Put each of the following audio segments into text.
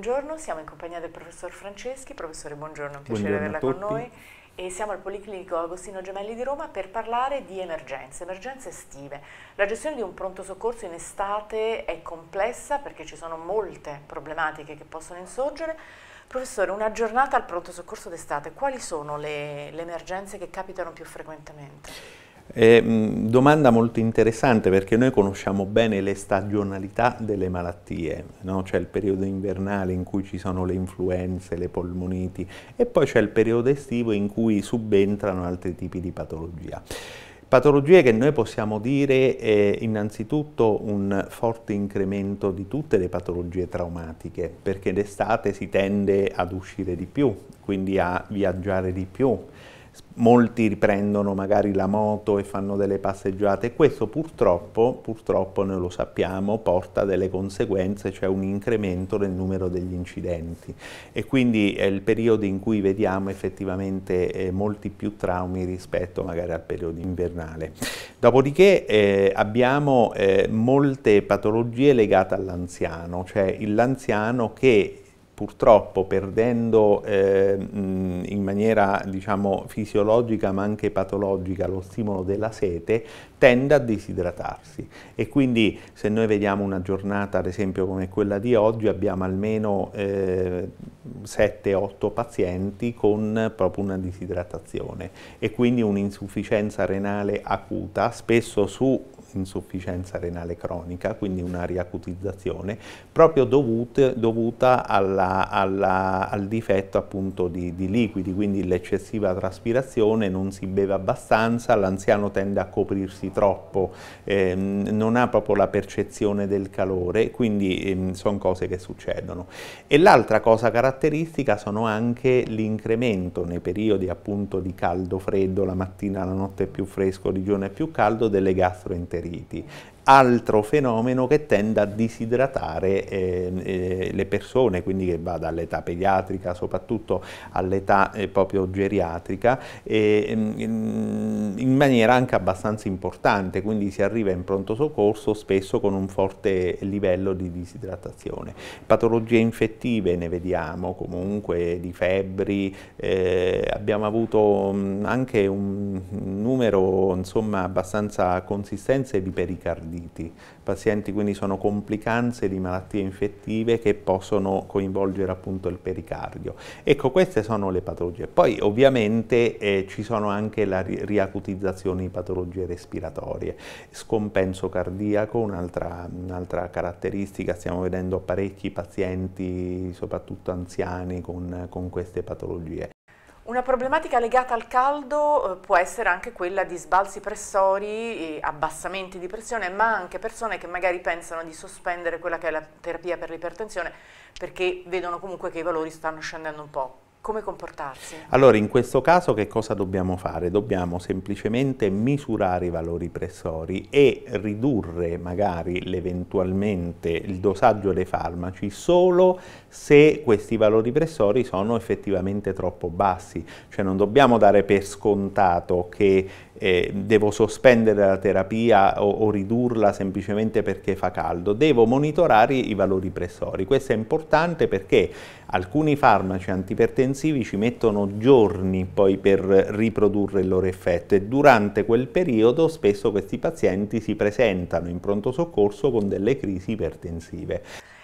buongiorno, siamo in compagnia del professor Franceschi. Professore, buongiorno, è un piacere averla con noi. E siamo al Policlinico Agostino Gemelli di Roma per parlare di emergenze, emergenze estive. La gestione di un pronto soccorso in estate è complessa perché ci sono molte problematiche che possono insorgere. Professore, una giornata al pronto soccorso d'estate, quali sono le, le emergenze che capitano più frequentemente? Eh, domanda molto interessante perché noi conosciamo bene le stagionalità delle malattie, no? c'è il periodo invernale in cui ci sono le influenze, le polmoniti e poi c'è il periodo estivo in cui subentrano altri tipi di patologia. Patologie che noi possiamo dire eh, innanzitutto un forte incremento di tutte le patologie traumatiche, perché d'estate si tende ad uscire di più, quindi a viaggiare di più, molti riprendono magari la moto e fanno delle passeggiate e questo purtroppo, purtroppo noi lo sappiamo, porta delle conseguenze, cioè un incremento nel numero degli incidenti e quindi è il periodo in cui vediamo effettivamente eh, molti più traumi rispetto magari al periodo invernale. Dopodiché eh, abbiamo eh, molte patologie legate all'anziano, cioè l'anziano che purtroppo perdendo eh, in maniera diciamo, fisiologica ma anche patologica lo stimolo della sete, tende a disidratarsi e quindi se noi vediamo una giornata ad esempio come quella di oggi abbiamo almeno eh, 7-8 pazienti con proprio una disidratazione e quindi un'insufficienza renale acuta spesso su insufficienza renale cronica, quindi una riacutizzazione, proprio dovute, dovuta alla, alla, al difetto appunto di, di liquidi, quindi l'eccessiva traspirazione, non si beve abbastanza, l'anziano tende a coprirsi troppo, ehm, non ha proprio la percezione del calore, quindi ehm, sono cose che succedono. E l'altra cosa caratteristica sono anche l'incremento nei periodi appunto di caldo-freddo, la mattina, la notte è più fresco, di giorno è più caldo, delle gastrointestinali preferiti altro fenomeno che tende a disidratare eh, eh, le persone, quindi che va dall'età pediatrica soprattutto all'età eh, proprio geriatrica, mm, in maniera anche abbastanza importante, quindi si arriva in pronto soccorso spesso con un forte livello di disidratazione. Patologie infettive ne vediamo comunque, di febbri, eh, abbiamo avuto mh, mm, anche un numero insomma abbastanza consistente di pericardia ipertenditi. I pazienti quindi sono complicanze di malattie infettive che possono coinvolgere appunto il pericardio. Ecco, queste sono le patologie. Poi ovviamente eh, ci sono anche la ri riacutizzazione di patologie respiratorie, scompenso cardiaco, un'altra un caratteristica, stiamo vedendo parecchi pazienti, soprattutto anziani, con, con queste patologie. Una problematica legata al caldo eh, può essere anche quella di sbalzi pressori, abbassamenti di pressione, ma anche persone che magari pensano di sospendere quella che è la terapia per l'ipertensione perché vedono comunque che i valori stanno scendendo un po'. Come comportarsi? Allora, in questo caso che cosa dobbiamo fare? Dobbiamo semplicemente misurare i valori pressori e ridurre magari eventualmente il dosaggio dei farmaci solo se questi valori pressori sono effettivamente troppo bassi. Cioè non dobbiamo dare per scontato che eh, devo sospendere la terapia o, o ridurla semplicemente perché fa caldo. Devo monitorare i valori pressori. Questo è importante perché Alcuni farmaci antipertensivi ci mettono giorni poi per riprodurre il loro effetto e durante quel periodo spesso questi pazienti si presentano in pronto soccorso con delle crisi ipertensive.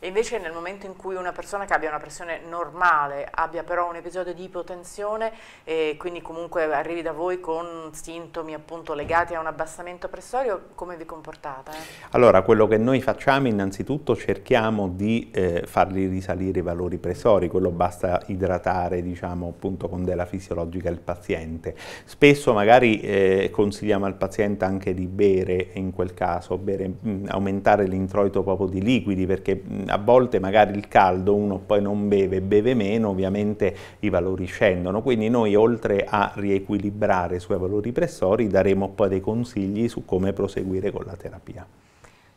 E invece nel momento in cui una persona che abbia una pressione normale abbia però un episodio di ipotensione e quindi comunque arrivi da voi con sintomi appunto legati a un abbassamento pressorio, come vi comportate? Allora, quello che noi facciamo innanzitutto cerchiamo di eh, fargli risalire i valori pressori, quello basta idratare diciamo appunto con della fisiologica il paziente. Spesso magari eh, consigliamo al paziente anche di bere in quel caso, bere, mh, mm, aumentare l'introito proprio di liquidi perché mm, a volte magari il caldo uno poi non beve, beve meno, ovviamente i valori scendono, quindi noi oltre a riequilibrare i suoi valori pressori daremo poi dei consigli su come proseguire con la terapia.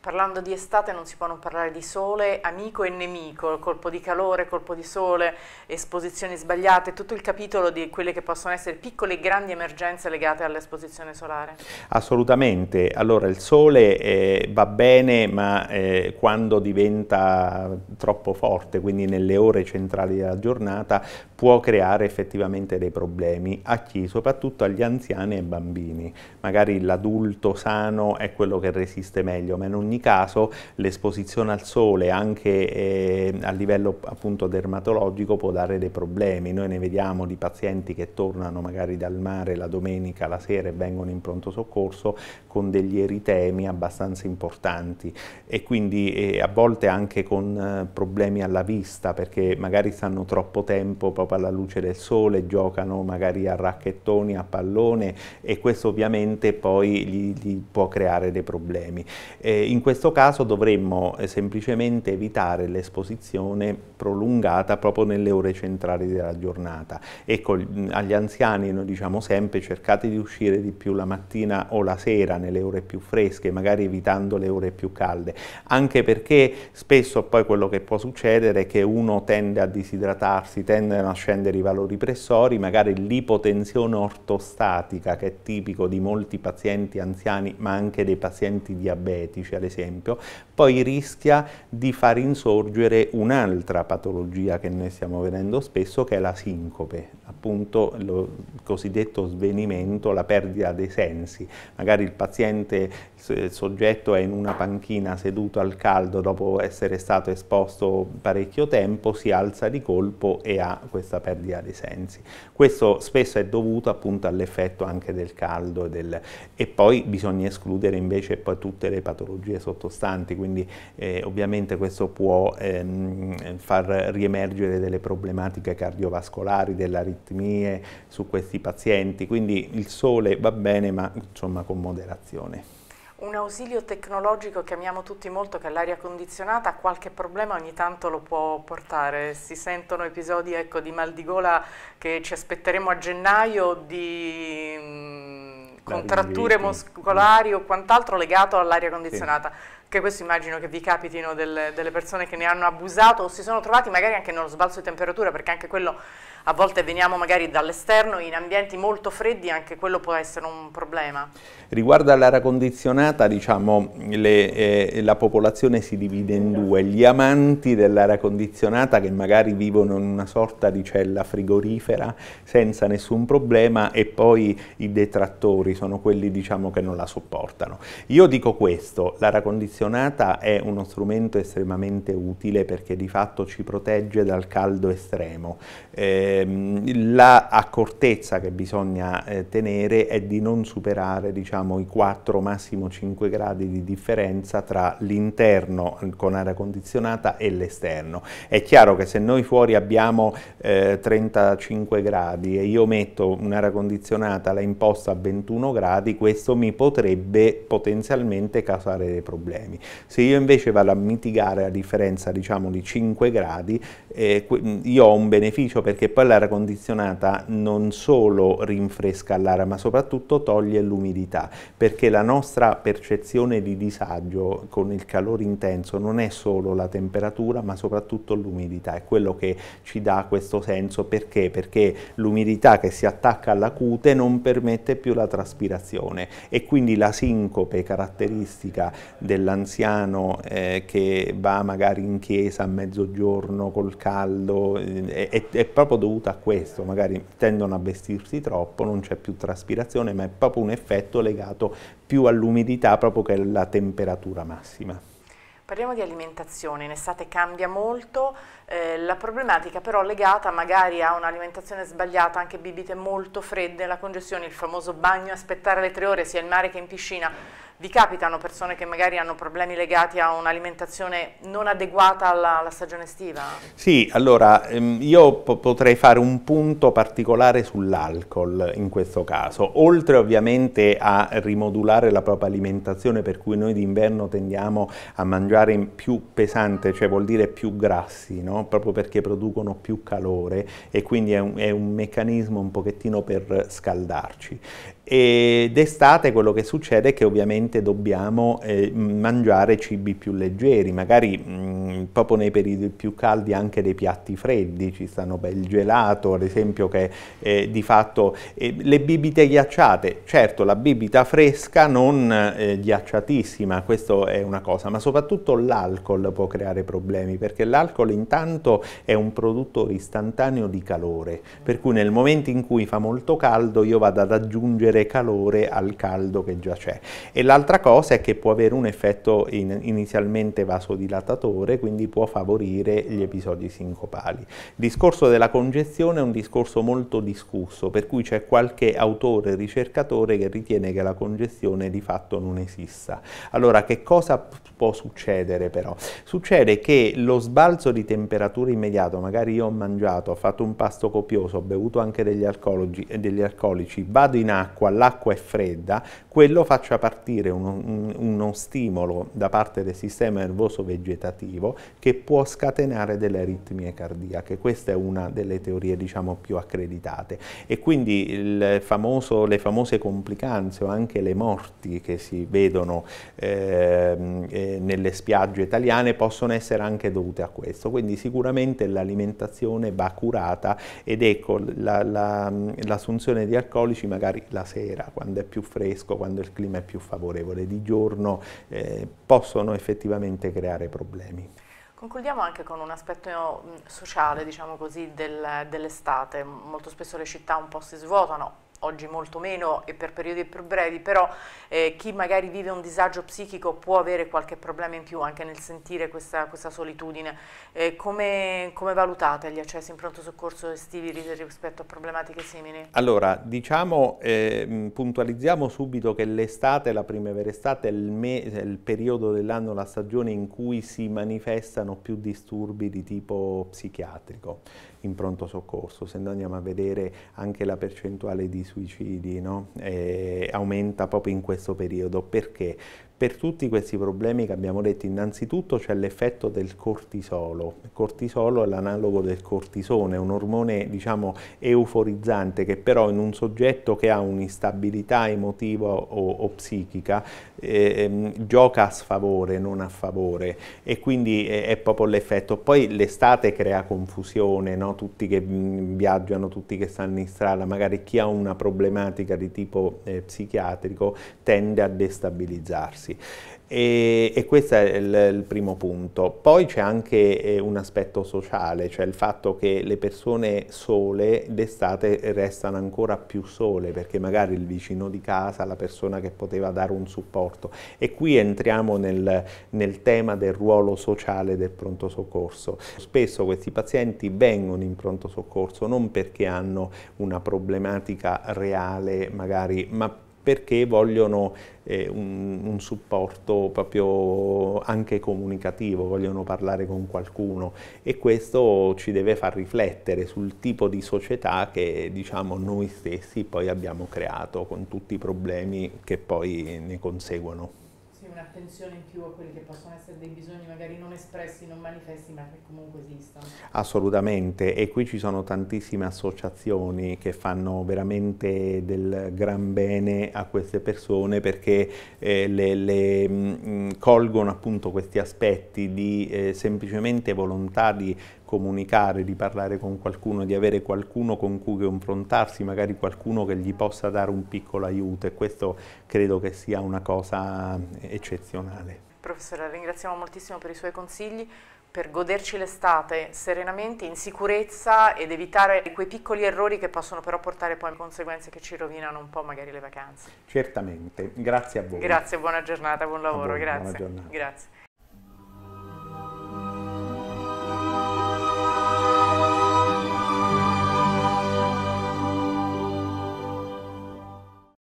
Parlando di estate non si può non parlare di sole, amico e nemico, colpo di calore, colpo di sole, esposizioni sbagliate, tutto il capitolo di quelle che possono essere piccole e grandi emergenze legate all'esposizione solare. Assolutamente, allora il sole eh, va bene ma eh, quando diventa troppo forte, quindi nelle ore centrali della giornata, può creare effettivamente dei problemi a chi? Soprattutto agli anziani e ai bambini. Magari l'adulto sano è quello che resiste meglio, ma non ogni caso l'esposizione al sole anche eh, a livello appunto dermatologico può dare dei problemi. Noi ne vediamo di pazienti che tornano magari dal mare la domenica, la sera e vengono in pronto soccorso con degli eritemi abbastanza importanti e quindi eh, a volte anche con eh, problemi alla vista perché magari stanno troppo tempo proprio alla luce del sole, giocano magari a racchettoni, a pallone e questo ovviamente poi gli, gli può creare dei problemi. Eh, in in questo caso dovremmo eh, semplicemente evitare l'esposizione prolungata proprio nelle ore centrali della giornata. Ecco, agli anziani noi diciamo sempre cercate di uscire di più la mattina o la sera nelle ore più fresche, magari evitando le ore più calde, anche perché spesso poi quello che può succedere è che uno tende a disidratarsi, tendono a scendere i valori pressori, magari l'ipotensione ortostatica che è tipico di molti pazienti anziani ma anche dei pazienti diabetici, esempio, poi rischia di far insorgere un'altra patologia che noi stiamo vedendo spesso, che è la sincope, appunto il cosiddetto svenimento, la perdita dei sensi. Magari il paziente, il soggetto è in una panchina seduto al caldo dopo essere stato esposto parecchio tempo, si alza di colpo e ha questa perdita dei sensi. Questo spesso è dovuto appunto all'effetto anche del caldo e, del... e poi bisogna escludere invece poi tutte le patologie sottostanti, quindi eh, ovviamente questo può ehm, far riemergere delle problematiche cardiovascolari, delle aritmie su questi pazienti, quindi il sole va bene ma insomma con moderazione un ausilio tecnologico che amiamo tutti molto, che è l'aria condizionata, qualche problema ogni tanto lo può portare. Si sentono episodi ecco, di mal di gola che ci aspetteremo a gennaio, di mm, contratture muscolari o quant'altro legato all'aria condizionata. Sì che questo immagino che vi capitino delle, delle, persone che ne hanno abusato o si sono trovati magari anche nello sbalzo di temperatura, perché anche quello a volte veniamo magari dall'esterno, in ambienti molto freddi anche quello può essere un problema. Riguardo all'aria condizionata, diciamo, le, eh, la popolazione si divide in due, gli amanti dell'aria condizionata che magari vivono in una sorta di cella frigorifera senza nessun problema e poi i detrattori sono quelli diciamo, che non la sopportano. Io dico questo, l'aria condizionata condizionata è uno strumento estremamente utile perché di fatto ci protegge dal caldo estremo. Eh, la accortezza che bisogna eh, tenere è di non superare diciamo, i 4 massimo 5 gradi di differenza tra l'interno eh, con aria condizionata e l'esterno. È chiaro che se noi fuori abbiamo eh, 35 gradi e io metto un'aria condizionata, la imposta a 21 gradi, questo mi potrebbe potenzialmente causare dei problemi problemi. Se io invece vado a mitigare la differenza diciamo, di 5 gradi, eh, io ho un beneficio perché poi l'aria condizionata non solo rinfresca l'aria ma soprattutto toglie l'umidità perché la nostra percezione di disagio con il calore intenso non è solo la temperatura ma soprattutto l'umidità, è quello che ci dà questo senso perché? Perché l'umidità che si attacca alla cute non permette più la traspirazione e quindi la sincope caratteristica della anziano eh, che va magari in chiesa a mezzogiorno col caldo, eh, è, è, proprio dovuto a questo, magari tendono a vestirsi troppo, non c'è più traspirazione, ma è proprio un effetto legato più all'umidità proprio che alla temperatura massima. Parliamo di alimentazione, in estate cambia molto, eh, la problematica però legata magari a un'alimentazione sbagliata, anche bibite molto fredde, la congestione, il famoso bagno, aspettare le tre ore sia in mare che in piscina, vi capitano persone che magari hanno problemi legati a un'alimentazione non adeguata alla, alla, stagione estiva? Sì, allora ehm, io potrei fare un punto particolare sull'alcol in questo caso, oltre ovviamente a rimodulare la propria alimentazione per cui noi d'inverno tendiamo a mangiare più pesante, cioè vuol dire più grassi, no? proprio perché producono più calore e quindi è un, è un meccanismo un pochettino per scaldarci. E d'estate quello che succede è che ovviamente dobbiamo eh, mangiare cibi più leggeri, magari mh, mm, proprio nei periodi più caldi anche dei piatti freddi, ci stanno bel gelato ad esempio che eh, di fatto eh, le bibite ghiacciate, certo la bibita fresca non eh, ghiacciatissima, questo è una cosa, ma soprattutto l'alcol può creare problemi perché l'alcol intanto è un produttore istantaneo di calore, per cui nel momento in cui fa molto caldo io vado ad aggiungere aggiungere calore al caldo che già c'è. E l'altra cosa è che può avere un effetto in, inizialmente vasodilatatore, quindi può favorire gli episodi sincopali. Il discorso della congestione è un discorso molto discusso, per cui c'è qualche autore ricercatore che ritiene che la congestione di fatto non esista. Allora, che cosa può succedere però? Succede che lo sbalzo di temperatura immediato, magari io ho mangiato, ho fatto un pasto copioso, ho bevuto anche degli, alcolici, degli alcolici vado in acqua, l'acqua è fredda, quello faccia partire un, un, uno stimolo da parte del sistema nervoso vegetativo che può scatenare delle aritmie cardiache. Questa è una delle teorie diciamo, più accreditate e quindi famoso, le famose complicanze o anche le morti che si vedono ehm, eh, nelle spiagge italiane possono essere anche dovute a questo. Quindi sicuramente l'alimentazione va curata ed ecco l'assunzione la, la, di alcolici magari la sera, quando è più fresco, quando il clima è più favorevole, di giorno eh, possono effettivamente creare problemi. Concludiamo anche con un aspetto mm, sociale, diciamo così, del, dell'estate. Molto spesso le città un po' si svuotano, oggi molto meno e per periodi più brevi, però eh, chi magari vive un disagio psichico può avere qualche problema in più anche nel sentire questa, questa solitudine. Eh, come, come, valutate gli accessi in pronto soccorso estivi rispetto a problematiche simili? Allora, diciamo, eh, puntualizziamo subito che l'estate, la primavera estate è il, il periodo dell'anno, la stagione in cui si manifestano più disturbi di tipo psichiatrico in pronto soccorso. Se noi andiamo a vedere anche la percentuale di suicidi, no? eh, aumenta proprio in questo periodo. Perché? Per tutti questi problemi che abbiamo detto innanzitutto c'è l'effetto del cortisolo. Il cortisolo è l'analogo del cortisone, un ormone diciamo euforizzante che però in un soggetto che ha un'instabilità emotiva o, o psichica eh, gioca a sfavore, non a favore e quindi è, è proprio l'effetto. Poi l'estate crea confusione, no? tutti che mm, viaggiano, tutti che stanno in strada, magari chi ha una problematica di tipo eh, psichiatrico tende a destabilizzarsi stessi. E, e questo è il, il, primo punto. Poi c'è anche eh, un aspetto sociale, cioè il fatto che le persone sole d'estate restano ancora più sole, perché magari il vicino di casa, la persona che poteva dare un supporto. E qui entriamo nel, nel tema del ruolo sociale del pronto soccorso. Spesso questi pazienti vengono in pronto soccorso non perché hanno una problematica reale magari, ma perché vogliono eh, un, un, supporto proprio anche comunicativo, vogliono parlare con qualcuno e questo ci deve far riflettere sul tipo di società che diciamo noi stessi poi abbiamo creato con tutti i problemi che poi ne conseguono un'attenzione in più a quelli che possono essere dei bisogni magari non espressi, non manifesti, ma che comunque esistono. Assolutamente, e qui ci sono tantissime associazioni che fanno veramente del gran bene a queste persone perché eh, le, le mh, colgono appunto questi aspetti di eh, semplicemente volontà di comunicare, di parlare con qualcuno, di avere qualcuno con cui confrontarsi, magari qualcuno che gli possa dare un piccolo aiuto e questo credo che sia una cosa eccezionale. Professore, la ringraziamo moltissimo per i suoi consigli per goderci l'estate serenamente, in sicurezza ed evitare quei piccoli errori che possono però portare poi a conseguenze che ci rovinano un po' magari le vacanze. Certamente, grazie a voi. Grazie, buona giornata, buon lavoro, voi, grazie.